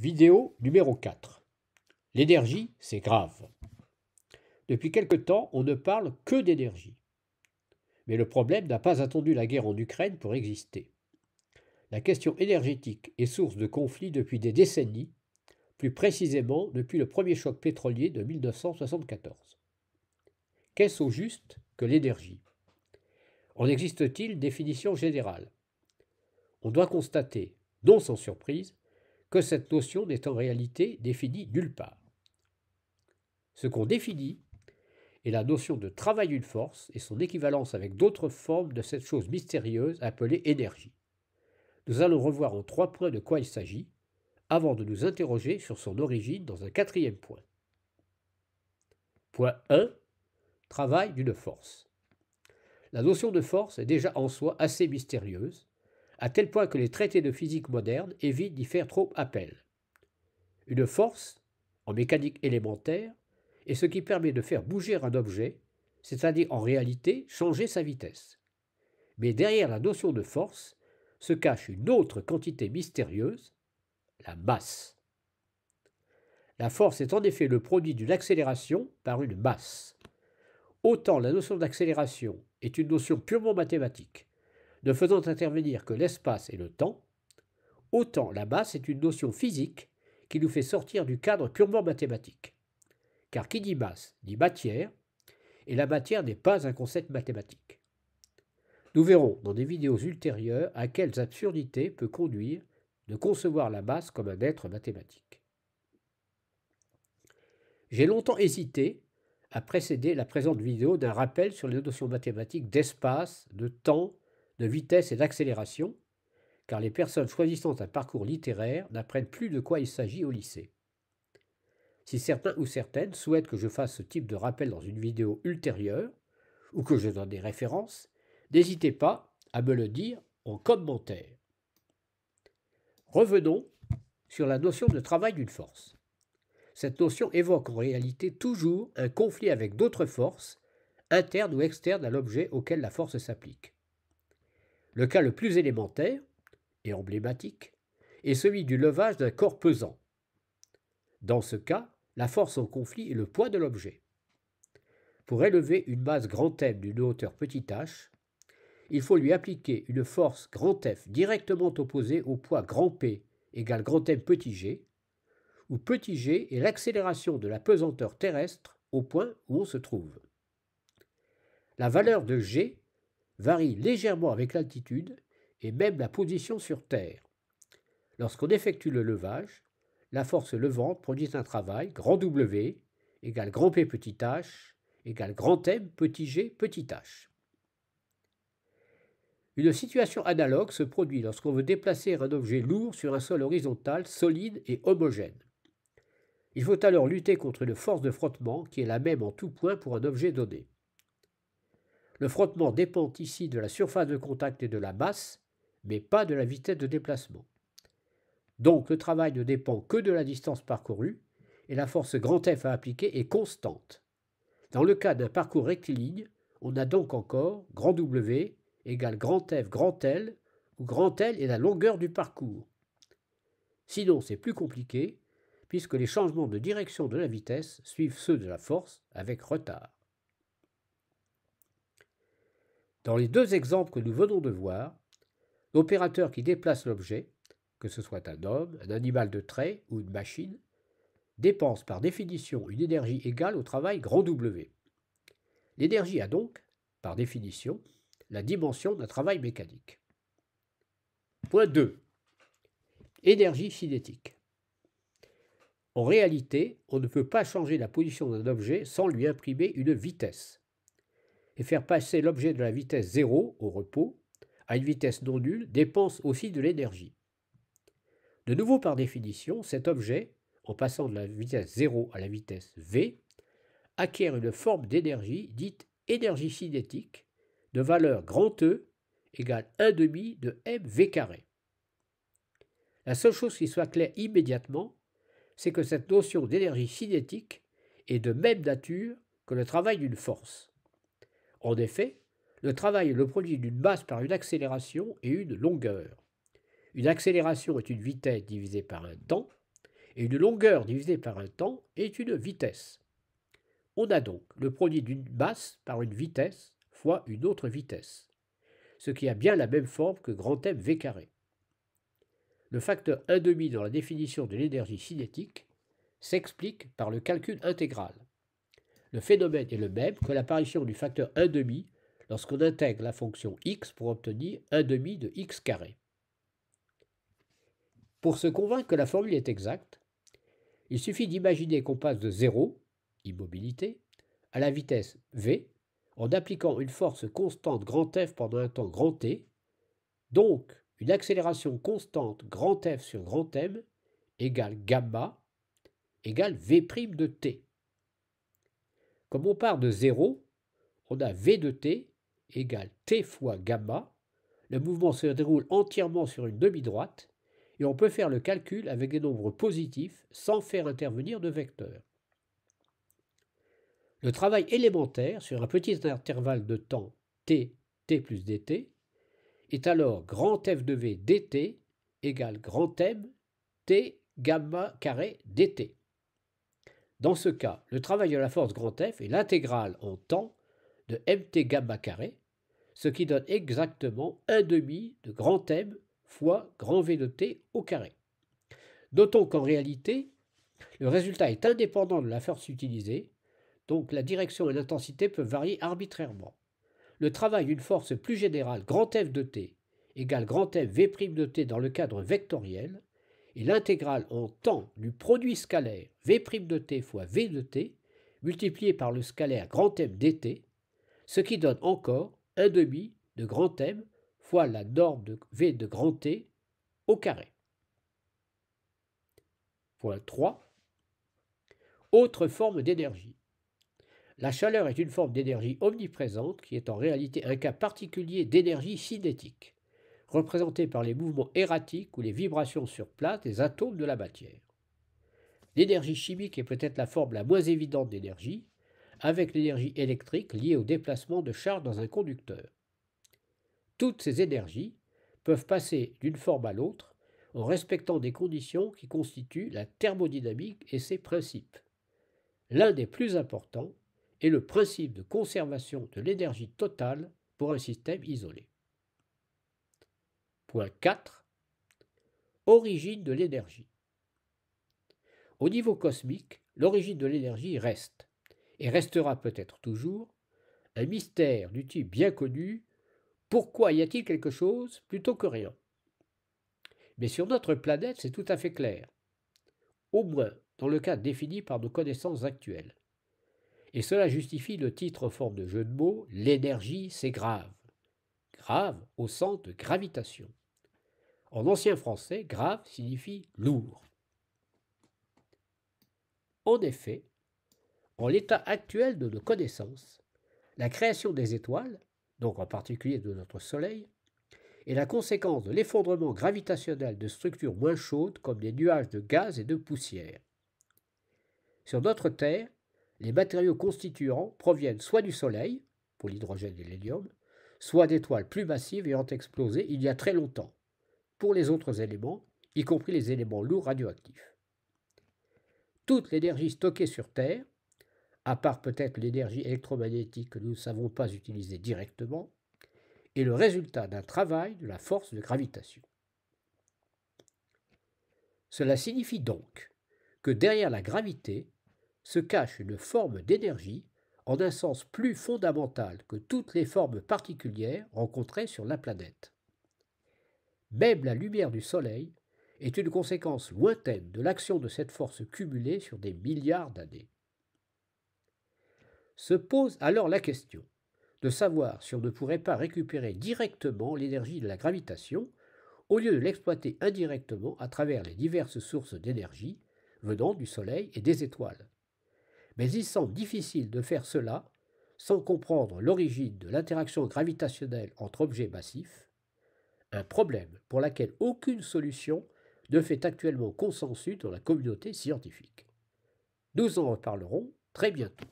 Vidéo numéro 4. L'énergie, c'est grave. Depuis quelque temps, on ne parle que d'énergie. Mais le problème n'a pas attendu la guerre en Ukraine pour exister. La question énergétique est source de conflits depuis des décennies, plus précisément depuis le premier choc pétrolier de 1974. Qu'est-ce au juste que l'énergie En existe-t-il définition générale On doit constater, non sans surprise, que cette notion n'est en réalité définie nulle part. Ce qu'on définit est la notion de travail d'une force et son équivalence avec d'autres formes de cette chose mystérieuse appelée énergie. Nous allons revoir en trois points de quoi il s'agit, avant de nous interroger sur son origine dans un quatrième point. Point 1. Travail d'une force. La notion de force est déjà en soi assez mystérieuse, à tel point que les traités de physique moderne évitent d'y faire trop appel. Une force, en mécanique élémentaire, est ce qui permet de faire bouger un objet, c'est-à-dire en réalité changer sa vitesse. Mais derrière la notion de force se cache une autre quantité mystérieuse, la masse. La force est en effet le produit d'une accélération par une masse. Autant la notion d'accélération est une notion purement mathématique, ne faisant intervenir que l'espace et le temps, autant la masse est une notion physique qui nous fait sortir du cadre purement mathématique. Car qui dit masse dit matière, et la matière n'est pas un concept mathématique. Nous verrons dans des vidéos ultérieures à quelles absurdités peut conduire de concevoir la masse comme un être mathématique. J'ai longtemps hésité à précéder la présente vidéo d'un rappel sur les notions mathématiques d'espace, de temps de vitesse et d'accélération, car les personnes choisissant un parcours littéraire n'apprennent plus de quoi il s'agit au lycée. Si certains ou certaines souhaitent que je fasse ce type de rappel dans une vidéo ultérieure, ou que je donne des références, n'hésitez pas à me le dire en commentaire. Revenons sur la notion de travail d'une force. Cette notion évoque en réalité toujours un conflit avec d'autres forces, internes ou externes à l'objet auquel la force s'applique. Le cas le plus élémentaire et emblématique est celui du levage d'un corps pesant. Dans ce cas, la force en conflit est le poids de l'objet. Pour élever une masse grand M d'une hauteur petit h, il faut lui appliquer une force grand F directement opposée au poids grand P égale grand M petit g, où petit g est l'accélération de la pesanteur terrestre au point où on se trouve. La valeur de g varie légèrement avec l'altitude et même la position sur Terre. Lorsqu'on effectue le levage, la force levante produit un travail grand W égale grand P petit h égale grand M petit g petit h. Une situation analogue se produit lorsqu'on veut déplacer un objet lourd sur un sol horizontal solide et homogène. Il faut alors lutter contre une force de frottement qui est la même en tout point pour un objet donné. Le frottement dépend ici de la surface de contact et de la masse, mais pas de la vitesse de déplacement. Donc le travail ne dépend que de la distance parcourue et la force grand F à appliquer est constante. Dans le cas d'un parcours rectiligne, on a donc encore grand W égale grand F grand L, où grand L est la longueur du parcours. Sinon, c'est plus compliqué, puisque les changements de direction de la vitesse suivent ceux de la force avec retard. Dans les deux exemples que nous venons de voir, l'opérateur qui déplace l'objet, que ce soit un homme, un animal de trait ou une machine, dépense par définition une énergie égale au travail grand W. L'énergie a donc, par définition, la dimension d'un travail mécanique. Point 2. Énergie cinétique. En réalité, on ne peut pas changer la position d'un objet sans lui imprimer une vitesse et faire passer l'objet de la vitesse 0 au repos à une vitesse non nulle dépense aussi de l'énergie. De nouveau, par définition, cet objet, en passant de la vitesse 0 à la vitesse v, acquiert une forme d'énergie dite énergie cinétique de valeur grand E égale 1,5 de mv carré. La seule chose qui soit claire immédiatement, c'est que cette notion d'énergie cinétique est de même nature que le travail d'une force. En effet, le travail est le produit d'une masse par une accélération et une longueur. Une accélération est une vitesse divisée par un temps, et une longueur divisée par un temps est une vitesse. On a donc le produit d'une masse par une vitesse fois une autre vitesse, ce qui a bien la même forme que grand M V carré. Le facteur 1,5 dans la définition de l'énergie cinétique s'explique par le calcul intégral. Le phénomène est le même que l'apparition du facteur 1,5 lorsqu'on intègre la fonction x pour obtenir 1,5 de x carré. Pour se convaincre que la formule est exacte, il suffit d'imaginer qu'on passe de 0, immobilité, à la vitesse v en appliquant une force constante grand F pendant un temps grand T, donc une accélération constante grand F sur grand M égale gamma égale V' de T. Comme on part de 0, on a V de t égale t fois gamma. Le mouvement se déroule entièrement sur une demi-droite et on peut faire le calcul avec des nombres positifs sans faire intervenir de vecteurs. Le travail élémentaire sur un petit intervalle de temps t, t plus dt est alors grand f de v dt égale grand m t gamma carré dt. Dans ce cas, le travail de la force F est l'intégrale en temps de mt gamma carré, ce qui donne exactement un demi de grand M fois grand V de t au carré. Notons qu'en réalité, le résultat est indépendant de la force utilisée, donc la direction et l'intensité peuvent varier arbitrairement. Le travail d'une force plus générale grand F de t égale grand F V' de t dans le cadre vectoriel et l'intégrale en temps du produit scalaire V' de t fois V de t multiplié par le scalaire grand M dt, ce qui donne encore 1 demi de grand M fois la norme de V de grand T au carré. Point 3. Autre forme d'énergie. La chaleur est une forme d'énergie omniprésente qui est en réalité un cas particulier d'énergie cinétique représentés par les mouvements erratiques ou les vibrations sur place des atomes de la matière. L'énergie chimique est peut-être la forme la moins évidente d'énergie, avec l'énergie électrique liée au déplacement de charges dans un conducteur. Toutes ces énergies peuvent passer d'une forme à l'autre en respectant des conditions qui constituent la thermodynamique et ses principes. L'un des plus importants est le principe de conservation de l'énergie totale pour un système isolé. 4. Origine de l'énergie. Au niveau cosmique, l'origine de l'énergie reste, et restera peut-être toujours, un mystère du type bien connu pourquoi y a-t-il quelque chose plutôt que rien Mais sur notre planète, c'est tout à fait clair, au moins dans le cas défini par nos connaissances actuelles. Et cela justifie le titre en forme de jeu de mots L'énergie, c'est grave. Grave au sens de gravitation. En ancien français, grave signifie lourd. En effet, en l'état actuel de nos connaissances, la création des étoiles, donc en particulier de notre Soleil, est la conséquence de l'effondrement gravitationnel de structures moins chaudes comme des nuages de gaz et de poussière. Sur notre Terre, les matériaux constituants proviennent soit du Soleil, pour l'hydrogène et l'hélium, soit d'étoiles plus massives ayant explosé il y a très longtemps, pour les autres éléments, y compris les éléments lourds radioactifs. Toute l'énergie stockée sur Terre, à part peut-être l'énergie électromagnétique que nous ne savons pas utiliser directement, est le résultat d'un travail de la force de gravitation. Cela signifie donc que derrière la gravité se cache une forme d'énergie en un sens plus fondamental que toutes les formes particulières rencontrées sur la planète même la lumière du Soleil, est une conséquence lointaine de l'action de cette force cumulée sur des milliards d'années. Se pose alors la question de savoir si on ne pourrait pas récupérer directement l'énergie de la gravitation au lieu de l'exploiter indirectement à travers les diverses sources d'énergie venant du Soleil et des étoiles. Mais il semble difficile de faire cela sans comprendre l'origine de l'interaction gravitationnelle entre objets massifs un problème pour lequel aucune solution ne fait actuellement consensus dans la communauté scientifique. Nous en reparlerons très bientôt.